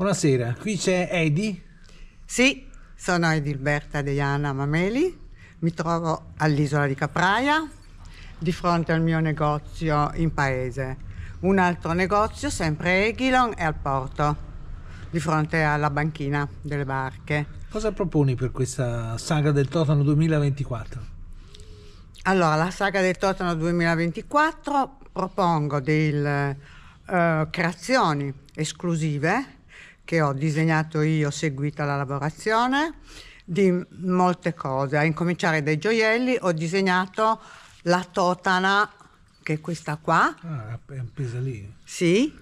Buonasera, qui c'è Edi. Sì, sono Edilberta Deiana Mameli, mi trovo all'isola di Capraia, di fronte al mio negozio in paese. Un altro negozio, sempre Egilon, è al porto, di fronte alla banchina delle barche. Cosa proponi per questa saga del Totano 2024? Allora, la saga del Totano 2024 propongo delle eh, creazioni esclusive che ho disegnato io, seguita la lavorazione, di molte cose, a incominciare dai gioielli, ho disegnato la totana, che è questa qua. Ah, è appesa lì? Sì,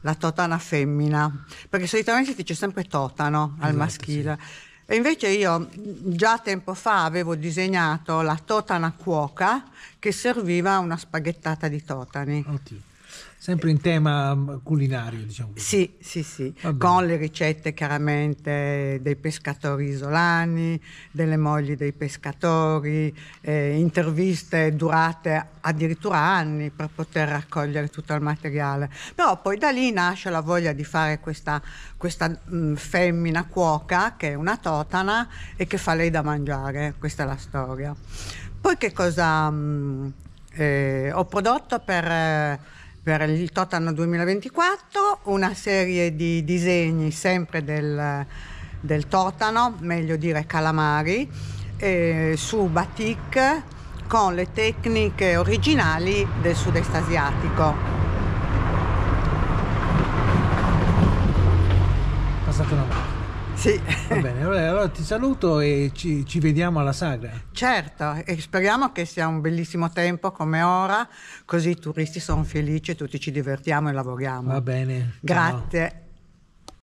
la totana femmina, perché solitamente si dice sempre totano al esatto, maschile. Sì. E invece io già tempo fa avevo disegnato la totana cuoca che serviva a una spaghettata di totani. Ottimo. Sempre in tema mm, culinario, diciamo. Così. Sì, sì, sì, con le ricette chiaramente dei pescatori isolani, delle mogli dei pescatori, eh, interviste durate addirittura anni per poter raccogliere tutto il materiale. Però poi da lì nasce la voglia di fare questa, questa mh, mm, femmina cuoca che è una totana e che fa lei da mangiare, questa è la storia. Poi che cosa mh, mm, eh, ho prodotto per... Eh, per il Totano 2024, una serie di disegni sempre del, del Totano, meglio dire calamari, eh, su batik con le tecniche originali del sud-est asiatico. Passate una mano. Sì. Va bene, allora, allora ti saluto e ci, ci, vediamo alla sagra. Certo, e speriamo che sia un bellissimo tempo come ora, così i turisti sono felici, tutti ci divertiamo e lavoriamo. Va bene. Grazie. Ciao.